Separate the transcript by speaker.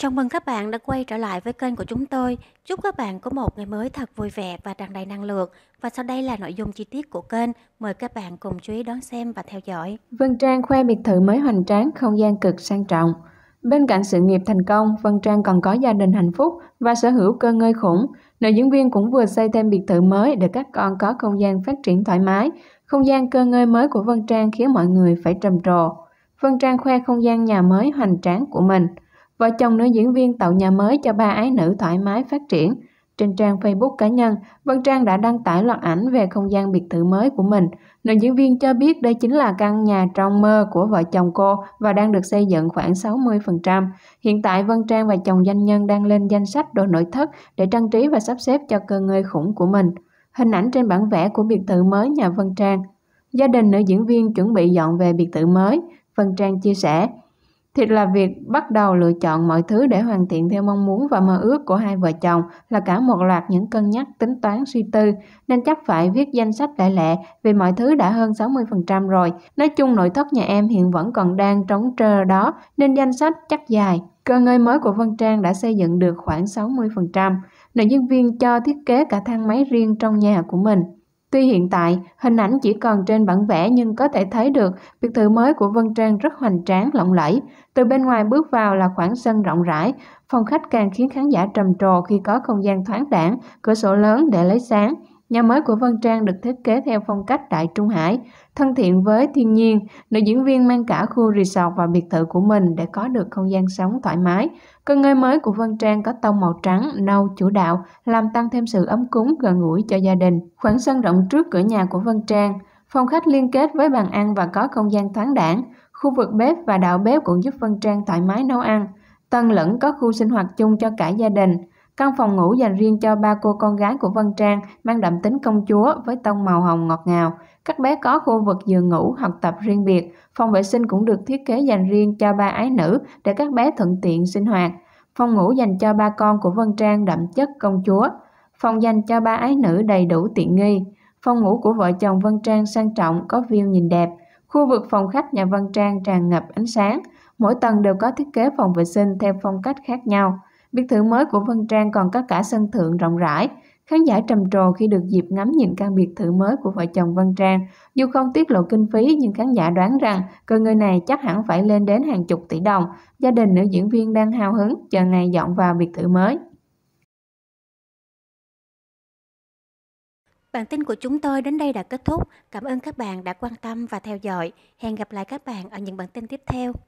Speaker 1: Chào mừng các bạn đã quay trở lại với kênh của chúng tôi. Chúc các bạn có một ngày mới thật vui vẻ và tràn đầy năng lượng. Và sau đây là nội dung chi tiết của kênh. Mời các bạn cùng chú ý đón xem và theo dõi. Vân Trang khoe biệt thự mới hoành tráng, không gian cực sang trọng. Bên cạnh sự nghiệp thành công, Vân Trang còn có gia đình hạnh phúc và sở hữu cơ ngơi khủng. Nữ diễn viên cũng vừa xây thêm biệt thự mới để các con có không gian phát triển thoải mái. Không gian cơ ngơi mới của Vân Trang khiến mọi người phải trầm trồ. Vân Trang khoe không gian nhà mới hoành tráng của mình – Vợ chồng nữ diễn viên tạo nhà mới cho ba ái nữ thoải mái phát triển. Trên trang Facebook cá nhân, Vân Trang đã đăng tải loạt ảnh về không gian biệt thự mới của mình. Nữ diễn viên cho biết đây chính là căn nhà trong mơ của vợ chồng cô và đang được xây dựng khoảng 60%. Hiện tại Vân Trang và chồng doanh nhân đang lên danh sách đồ nội thất để trang trí và sắp xếp cho cơ ngơi khủng của mình. Hình ảnh trên bản vẽ của biệt thự mới nhà Vân Trang. Gia đình nữ diễn viên chuẩn bị dọn về biệt thự mới. Vân Trang chia sẻ, thì là việc bắt đầu lựa chọn mọi thứ để hoàn thiện theo mong muốn và mơ ước của hai vợ chồng là cả một loạt những cân nhắc tính toán suy tư nên chắc phải viết danh sách đại lệ vì mọi thứ đã hơn 60% rồi. Nói chung nội thất nhà em hiện vẫn còn đang trống trơ đó nên danh sách chắc dài. Cơ ngơi mới của Vân Trang đã xây dựng được khoảng 60%. Nữ nhân viên cho thiết kế cả thang máy riêng trong nhà của mình. Tuy hiện tại, hình ảnh chỉ còn trên bản vẽ nhưng có thể thấy được biệt thự mới của Vân Trang rất hoành tráng, lộng lẫy. Từ bên ngoài bước vào là khoảng sân rộng rãi, phòng khách càng khiến khán giả trầm trồ khi có không gian thoáng đãng, cửa sổ lớn để lấy sáng. Nhà mới của Vân Trang được thiết kế theo phong cách Đại Trung Hải, thân thiện với thiên nhiên. Nữ diễn viên mang cả khu resort và biệt thự của mình để có được không gian sống thoải mái. Căn ngơi mới của Vân Trang có tông màu trắng, nâu, chủ đạo, làm tăng thêm sự ấm cúng gần gũi cho gia đình. Khoảng sân rộng trước cửa nhà của Vân Trang, phòng khách liên kết với bàn ăn và có không gian thoáng đãng. Khu vực bếp và đạo bếp cũng giúp Vân Trang thoải mái nấu ăn. Tân lẫn có khu sinh hoạt chung cho cả gia đình. Căn phòng ngủ dành riêng cho ba cô con gái của Vân Trang mang đậm tính công chúa với tông màu hồng ngọt ngào. Các bé có khu vực giường ngủ, học tập riêng biệt. Phòng vệ sinh cũng được thiết kế dành riêng cho ba ái nữ để các bé thuận tiện sinh hoạt. Phòng ngủ dành cho ba con của Vân Trang đậm chất công chúa. Phòng dành cho ba ái nữ đầy đủ tiện nghi. Phòng ngủ của vợ chồng Vân Trang sang trọng có view nhìn đẹp. Khu vực phòng khách nhà Vân Trang tràn ngập ánh sáng. Mỗi tầng đều có thiết kế phòng vệ sinh theo phong cách khác nhau. Biệt thự mới của Vân Trang còn có cả sân thượng rộng rãi. Khán giả trầm trồ khi được dịp ngắm nhìn căn biệt thự mới của vợ chồng Vân Trang. Dù không tiết lộ kinh phí nhưng khán giả đoán rằng cơ ngơi này chắc hẳn phải lên đến hàng chục tỷ đồng. Gia đình nữ diễn viên đang hào hứng chờ ngày dọn vào biệt thự mới. Bản tin của chúng tôi đến đây đã kết thúc. Cảm ơn các bạn đã quan tâm và theo dõi. Hẹn gặp lại các bạn ở những bản tin tiếp theo.